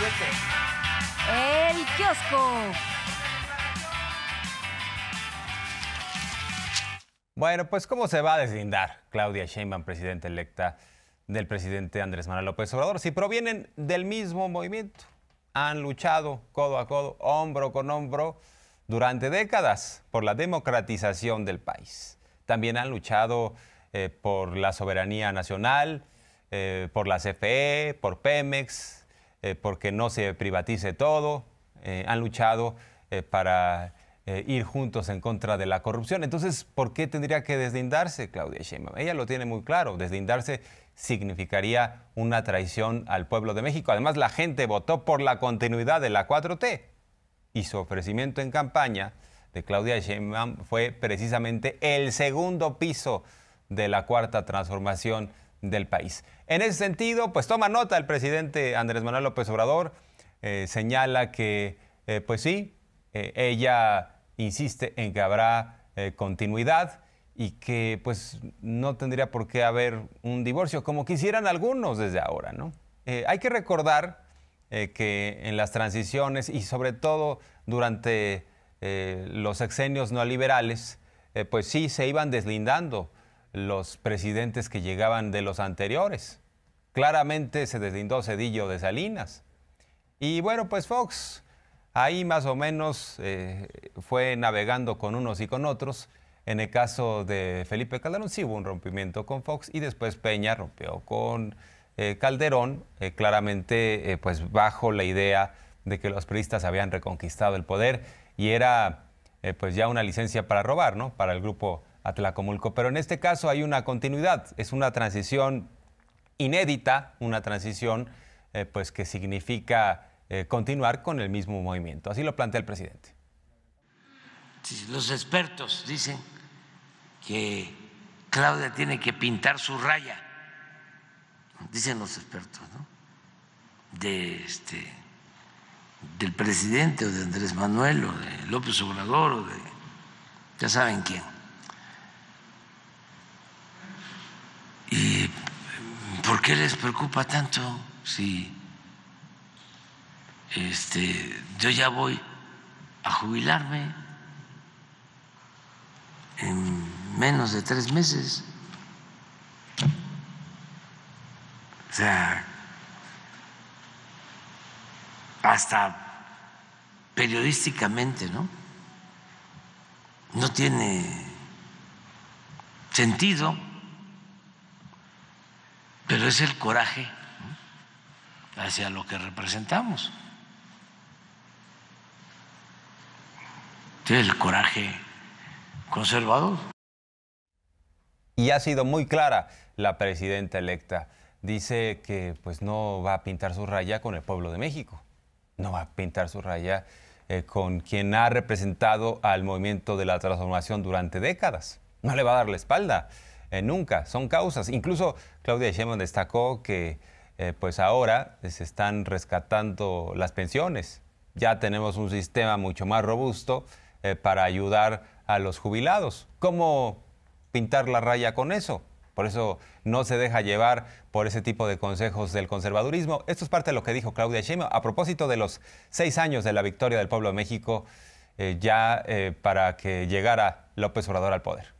El kiosco. Bueno, pues cómo se va a deslindar Claudia Sheinbaum, presidenta electa del presidente Andrés Manuel López Obrador, si provienen del mismo movimiento. Han luchado codo a codo, hombro con hombro, durante décadas por la democratización del país. También han luchado eh, por la soberanía nacional, eh, por la CFE, por Pemex, eh, porque no se privatice todo, eh, han luchado eh, para ir juntos en contra de la corrupción. Entonces, ¿por qué tendría que deslindarse Claudia Sheinbaum? Ella lo tiene muy claro, deslindarse significaría una traición al pueblo de México. Además, la gente votó por la continuidad de la 4T y su ofrecimiento en campaña de Claudia Sheinbaum fue precisamente el segundo piso de la cuarta transformación del país. En ese sentido, pues toma nota el presidente Andrés Manuel López Obrador, eh, señala que, eh, pues sí, eh, ella insiste en que habrá continuidad y que pues no tendría por qué haber un divorcio, como quisieran algunos desde ahora, ¿no? hay que recordar que en las transiciones y sobre todo durante los exenios no liberales, pues sí, se iban deslindando los presidentes que llegaban de los anteriores. Claramente se deslindó Cedillo de Salinas. Y bueno, pues Fox ahí más o menos eh, fue navegando con unos y con otros. En el caso de Felipe Calderón sí hubo un rompimiento con Fox y después Peña rompió con eh, Calderón, eh, claramente pues bajo la idea de que los priistas habían reconquistado el poder y era pues ya una licencia para robar, ¿no? Para el grupo a Tlacomulco. Pero en este caso hay una continuidad, es una transición inédita, una transición eh, pues que significa eh, continuar con el mismo movimiento. Así lo plantea el presidente. los expertos dicen que Claudia tiene que pintar su raya, dicen los expertos, ¿no? De este, del presidente o de Andrés Manuel o de López Obrador o de ya saben quién. ¿Y por qué les preocupa tanto si este, yo ya voy a jubilarme en menos de tres meses? O sea, hasta periodísticamente, ¿no? No tiene sentido pero es el coraje hacia lo que representamos. El coraje conservador. Y ha sido muy clara la presidenta electa. Dice que pues no va a pintar su raya con el pueblo de México. No va a pintar su raya eh, con quien ha representado al movimiento de la transformación durante décadas. No le va a dar la espalda. Eh, nunca, son causas. Incluso Claudia Sheinbaum destacó que eh, pues ahora eh, se están rescatando las pensiones. Ya tenemos un sistema mucho más robusto para ayudar a los jubilados. ¿Cómo pintar la raya con eso? Por eso no se deja llevar por ese tipo de consejos del conservadurismo. Esto es parte de lo que dijo Claudia Sheinbaum a propósito de los seis años de la victoria del pueblo de México ya para que llegara López Obrador al poder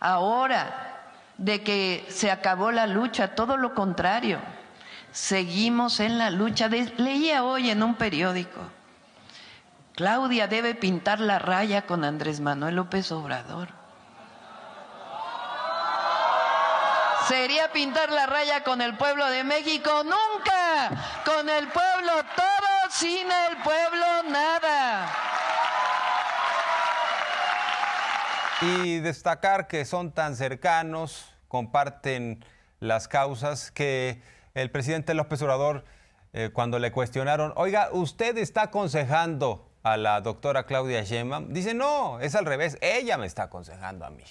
ahora de que se acabó la lucha, todo lo contrario, seguimos en la lucha. leía hoy en un periódico, Claudia debe pintar la raya con Andrés Manuel López Obrador. ¿Sería pintar la raya con el pueblo de México? Nunca. Con el pueblo todo, sin el pueblo nada. Y destacar que son tan cercanos, comparten las causas que el presidente López Obrador, eh, cuando le cuestionaron, oiga, usted está aconsejando a la doctora Claudia Sheinbaum, dice, no, es al revés, ella me está aconsejando a mí.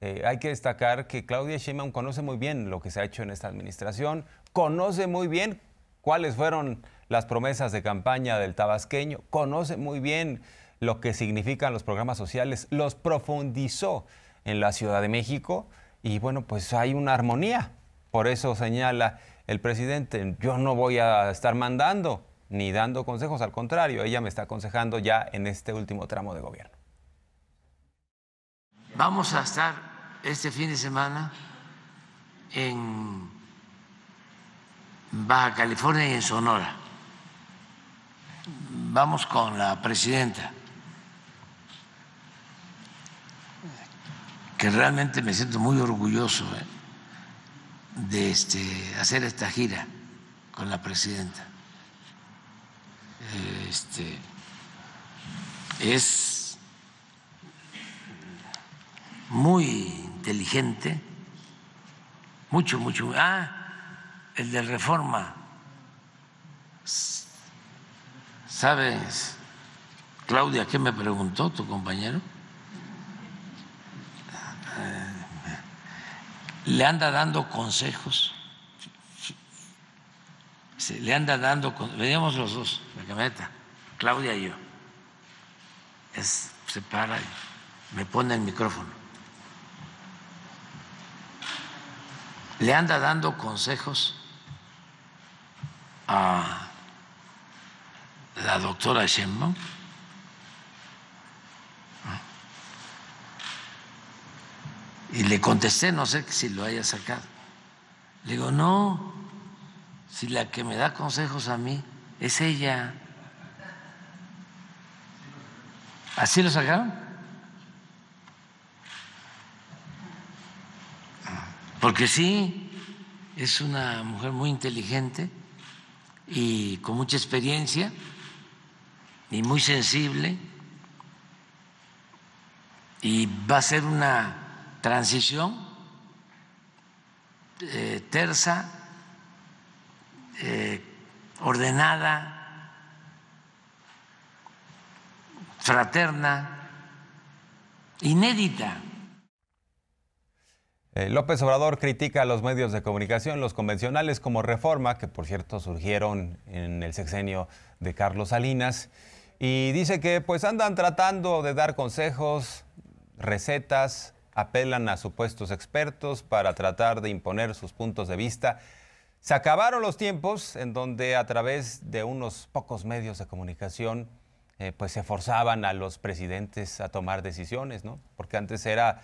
Eh, hay que destacar que Claudia Sheinbaum conoce muy bien lo que se ha hecho en esta administración, conoce muy bien cuáles fueron las promesas de campaña del tabasqueño, conoce muy bien lo que significan los programas sociales, los profundizó en la Ciudad de México y bueno, pues hay una armonía. Por eso señala el presidente, yo no voy a estar mandando ni dando consejos, al contrario, ella me está aconsejando ya en este último tramo de gobierno. Vamos a estar este fin de semana en Baja California y en Sonora. Vamos con la presidenta que realmente me siento muy orgulloso ¿eh? de este, hacer esta gira con la presidenta. Este, es muy inteligente, mucho, mucho. Ah, el de reforma, ¿sabes? Claudia, ¿qué me preguntó tu compañero? le anda dando consejos, le anda dando, veníamos los dos, la camioneta, Claudia y yo, es, se para y me pone el micrófono. Le anda dando consejos a la doctora Sheinbaum Y le contesté, no sé si lo haya sacado. Le digo, no, si la que me da consejos a mí es ella. ¿Así lo sacaron? Porque sí, es una mujer muy inteligente y con mucha experiencia y muy sensible y va a ser una transición terza, eh, tersa, eh, ordenada, fraterna, inédita. Eh, López Obrador critica a los medios de comunicación, los convencionales como Reforma, que por cierto surgieron en el sexenio de Carlos Salinas, y dice que pues andan tratando de dar consejos, recetas, apelan a supuestos expertos para tratar de imponer sus puntos de vista. Se acabaron los tiempos en donde a través de unos pocos medios de comunicación eh, pues se forzaban a los presidentes a tomar decisiones, ¿no? Porque antes era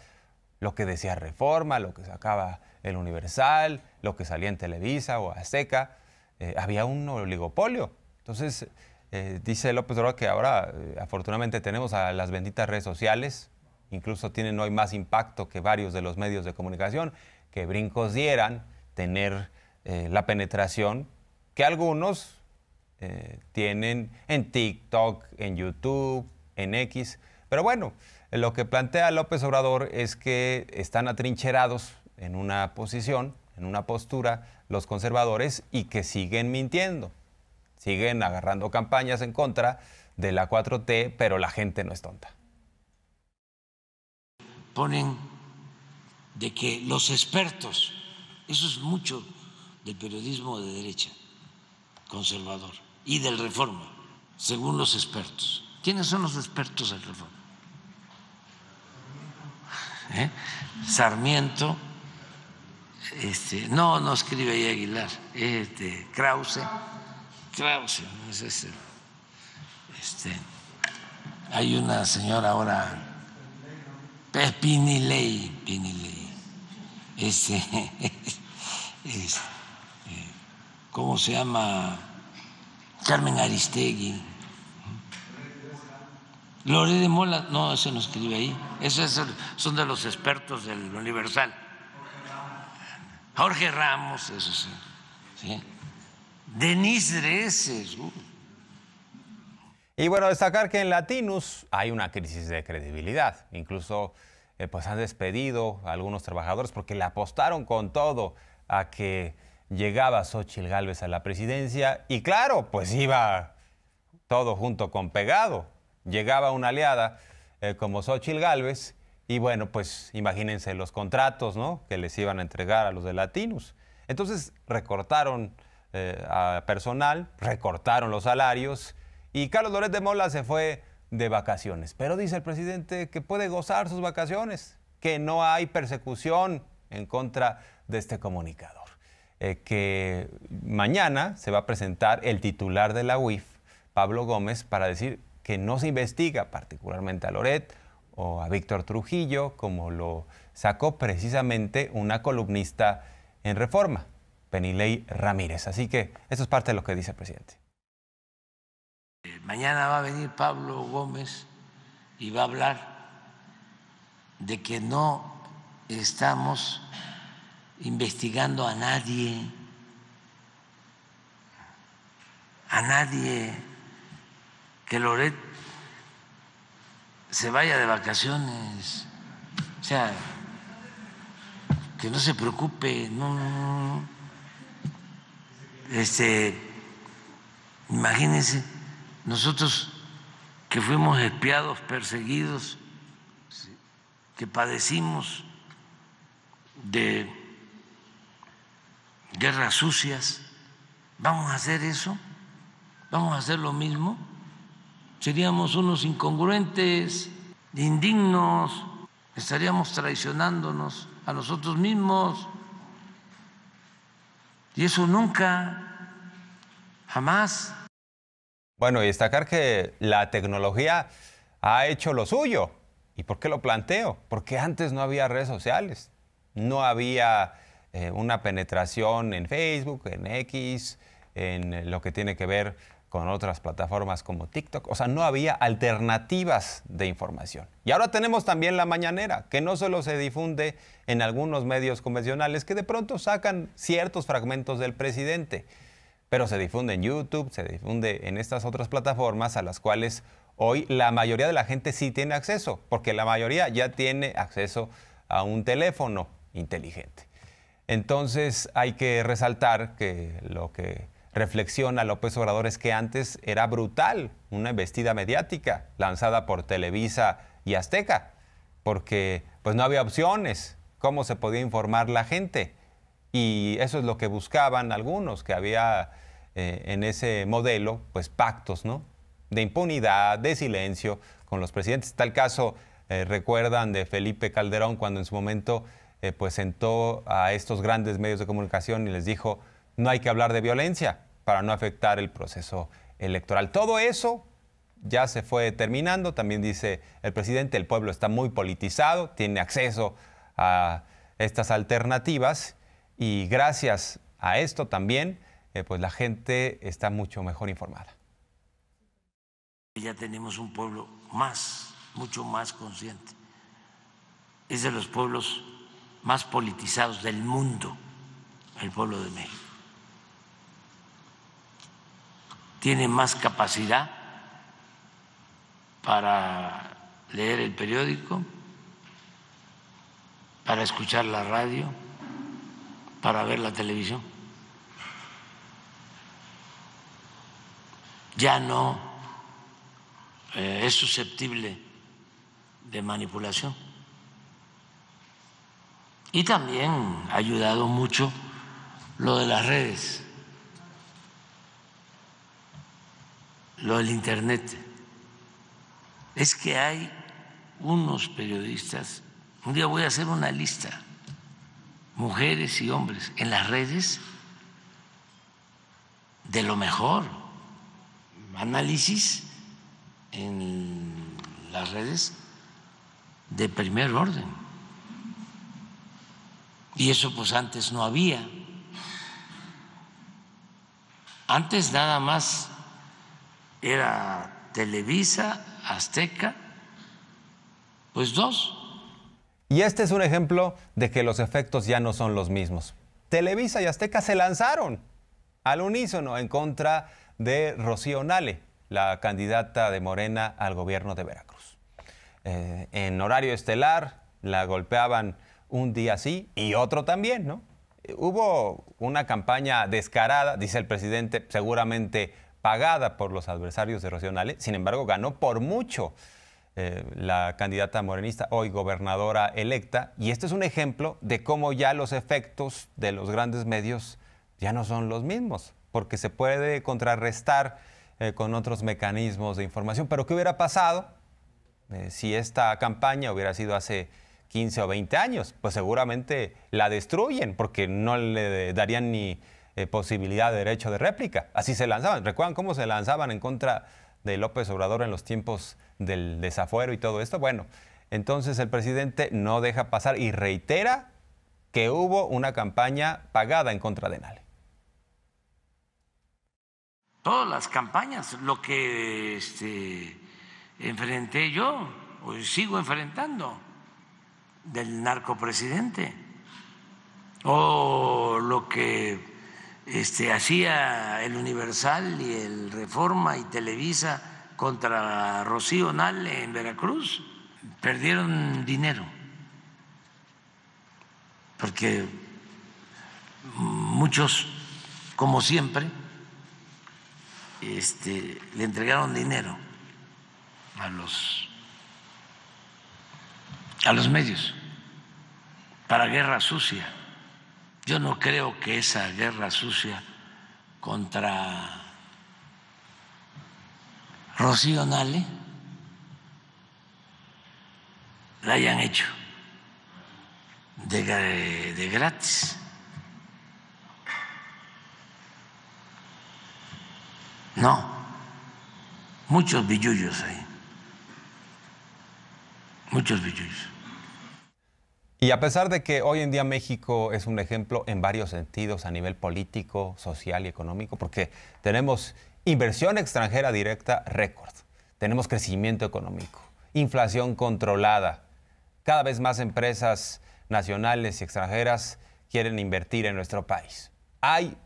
lo que decía Reforma, lo que sacaba el Universal, lo que salía en Televisa o Azteca. Eh, había un oligopolio. Entonces, eh, dice López Obrador que ahora afortunadamente tenemos a las benditas redes sociales, incluso tienen hoy más impacto que varios de los medios de comunicación, que brincos dieran tener eh, la penetración que algunos eh, tienen en TikTok, en YouTube, en X. Pero bueno, lo que plantea López Obrador es que están atrincherados en una posición, en una postura, los conservadores y que siguen mintiendo, siguen agarrando campañas en contra de la 4T, pero la gente no es tonta ponen de que los expertos, eso es mucho del periodismo de derecha, conservador, y del reforma, según los expertos. ¿Quiénes son los expertos del reforma? ¿Eh? Sarmiento, este, no, no escribe ahí Aguilar, este, Krause, Krause, es este, hay una señora ahora es Pinilei, eh, Pinilei. Este, ¿Cómo se llama? Carmen Aristegui. Lore de Mola, no, ese no escribe ahí. Esos son de los expertos del Universal. Jorge Ramos, eso sí. ¿Sí? Denise Dreses, uh. Y bueno, destacar que en Latinus hay una crisis de credibilidad. Incluso eh, pues han despedido a algunos trabajadores porque le apostaron con todo a que llegaba Xochitl Gálvez a la presidencia y claro, pues iba todo junto con pegado. Llegaba una aliada eh, como Xochitl Gálvez y bueno, pues imagínense los contratos que les iban a entregar a los de Latinus. Entonces recortaron eh, a personal, recortaron los salarios y Carlos Loret de Mola se fue de vacaciones. Pero dice el presidente que puede gozar sus vacaciones, que no hay persecución en contra de este comunicador. Eh, que mañana se va a presentar el titular de la UIF, Pablo Gómez, para decir que no se investiga particularmente a Loret o a Víctor Trujillo, como lo sacó precisamente una columnista en Reforma, Penilei Ramírez. Así que eso es parte de lo que dice el presidente mañana va a venir Pablo Gómez y va a hablar de que no estamos investigando a nadie, a nadie, que Loret se vaya de vacaciones, o sea, que no se preocupe, no, no, no. este, imagínense nosotros que fuimos espiados, perseguidos, que padecimos de guerras sucias, ¿vamos a hacer eso? ¿Vamos a hacer lo mismo? Seríamos unos incongruentes, indignos, estaríamos traicionándonos a nosotros mismos. Y eso nunca, jamás. Bueno, y destacar que la tecnología ha hecho lo suyo. ¿Y por qué lo planteo? Porque antes no había redes sociales, no había eh, una penetración en Facebook, en X, en lo que tiene que ver con otras plataformas como TikTok. O sea, no había alternativas de información. Y ahora tenemos también la mañanera, que no solo se difunde en algunos medios convencionales, que de pronto sacan ciertos fragmentos del presidente pero se difunde en YouTube, se difunde en estas otras plataformas a las cuales hoy la mayoría de la gente sí tiene acceso, porque la mayoría ya tiene acceso a un teléfono inteligente. Entonces hay que resaltar que lo que reflexiona López Obrador es que antes era brutal una embestida mediática lanzada por Televisa y Azteca, porque pues no había opciones, cómo se podía informar la gente. Y eso es lo que buscaban algunos, que había eh, en ese modelo, pues pactos, ¿no? De impunidad, de silencio con los presidentes. Tal caso, eh, recuerdan de Felipe Calderón cuando en su momento eh, pues, sentó a estos grandes medios de comunicación y les dijo, no hay que hablar de violencia para no afectar el proceso electoral. Todo eso ya se fue terminando. También dice el presidente, el pueblo está muy politizado, tiene acceso a estas alternativas y gracias a esto también eh, pues la gente está mucho mejor informada. Ya tenemos un pueblo más, mucho más consciente. Es de los pueblos más politizados del mundo, el pueblo de México. Tiene más capacidad para leer el periódico, para escuchar la radio, para ver la televisión. ya no eh, es susceptible de manipulación. Y también ha ayudado mucho lo de las redes, lo del Internet. Es que hay unos periodistas, un día voy a hacer una lista, mujeres y hombres, en las redes de lo mejor análisis en las redes de primer orden. Y eso pues antes no había. Antes nada más era Televisa, Azteca, pues dos. Y este es un ejemplo de que los efectos ya no son los mismos. Televisa y Azteca se lanzaron al unísono en contra de de Rocío Nale, la candidata de Morena al gobierno de Veracruz. Eh, en horario estelar la golpeaban un día sí y otro también, ¿no? Hubo una campaña descarada, dice el presidente, seguramente pagada por los adversarios de Rocío Nale, sin embargo ganó por mucho. Eh, la candidata morenista, hoy gobernadora electa, y este es un ejemplo de cómo ya los efectos de los grandes medios ya no son los mismos porque se puede contrarrestar eh, con otros mecanismos de información. Pero ¿qué hubiera pasado eh, si esta campaña hubiera sido hace 15 o 20 años? Pues seguramente la destruyen porque no le darían ni eh, posibilidad de derecho de réplica. Así se lanzaban. ¿Recuerdan cómo se lanzaban en contra de López Obrador en los tiempos del desafuero y todo esto? Bueno, entonces el presidente no deja pasar y reitera que hubo una campaña pagada en contra de Nale todas las campañas, lo que este, enfrenté yo, o sigo enfrentando, del narcopresidente, o lo que este, hacía el Universal y el Reforma y Televisa contra Rocío Nale en Veracruz, perdieron dinero, porque muchos, como siempre, este, le entregaron dinero a los, a los medios para guerra sucia. Yo no creo que esa guerra sucia contra Rocío Nale la hayan hecho de gratis. No, muchos billullos ahí, muchos billullos. Y a pesar de que hoy en día México es un ejemplo en varios sentidos, a nivel político, social y económico, porque tenemos inversión extranjera directa récord, tenemos crecimiento económico, inflación controlada, cada vez más empresas nacionales y extranjeras quieren invertir en nuestro país. Hay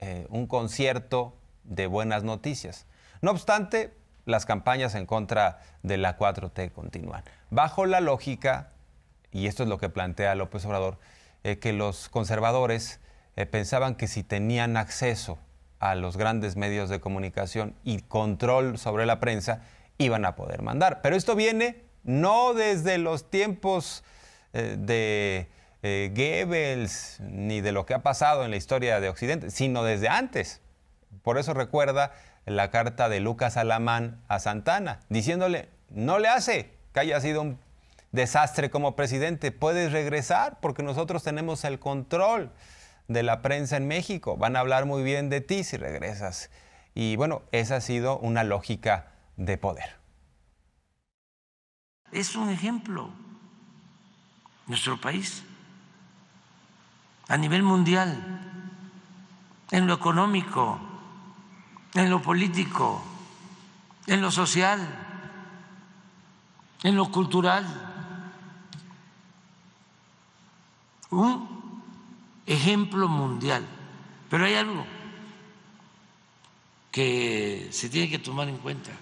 eh, un concierto de buenas noticias. No obstante, las campañas en contra de la 4T continúan. Bajo la lógica, y esto es lo que plantea López Obrador, eh, que los conservadores eh, pensaban que si tenían acceso a los grandes medios de comunicación y control sobre la prensa, iban a poder mandar. Pero esto viene no desde los tiempos eh, de Goebbels ni de lo que ha pasado en la historia de Occidente, sino desde antes. Por eso recuerda la carta de Lucas Alamán a Santana, diciéndole, no le hace que haya sido un desastre como presidente, puedes regresar porque nosotros tenemos el control de la prensa en México, van a hablar muy bien de ti si regresas. Y bueno, esa ha sido una lógica de poder. Es un ejemplo nuestro país a nivel mundial, en lo económico en lo político, en lo social, en lo cultural. Un ejemplo mundial. Pero hay algo que se tiene que tomar en cuenta.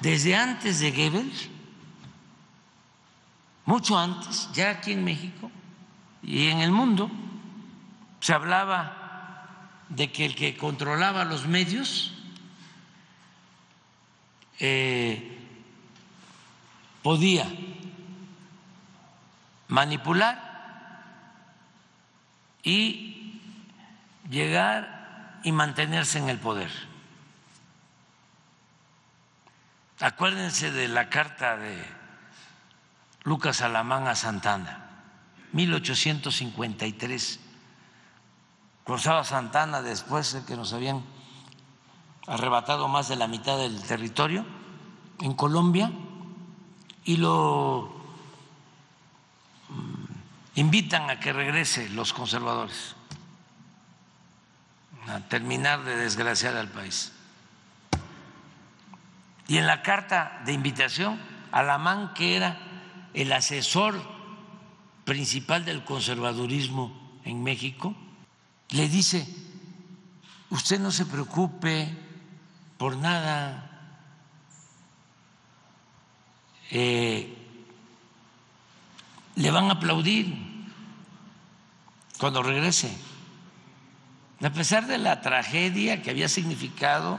Desde antes de Goebbels, mucho antes, ya aquí en México y en el mundo, se hablaba de que el que controlaba los medios eh, podía manipular y llegar y mantenerse en el poder. Acuérdense de la carta de Lucas Alamán a Santana, 1853 Cruzaba Santana después de eh, que nos habían arrebatado más de la mitad del territorio en Colombia y lo mm, invitan a que regrese los conservadores a terminar de desgraciar al país. Y en la carta de invitación, Alamán, que era el asesor principal del conservadurismo en México, le dice, usted no se preocupe por nada, eh, le van a aplaudir cuando regrese. A pesar de la tragedia que había significado,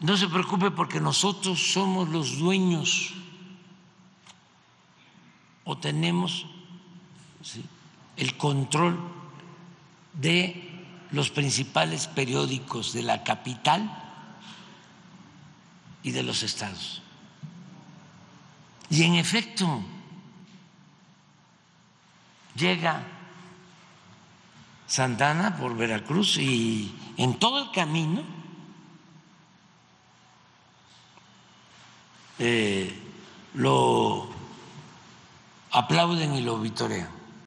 no se preocupe porque nosotros somos los dueños o tenemos el control de los principales periódicos de la capital y de los estados. Y en efecto, llega Santana por Veracruz y en todo el camino eh, lo aplauden y lo vitorean.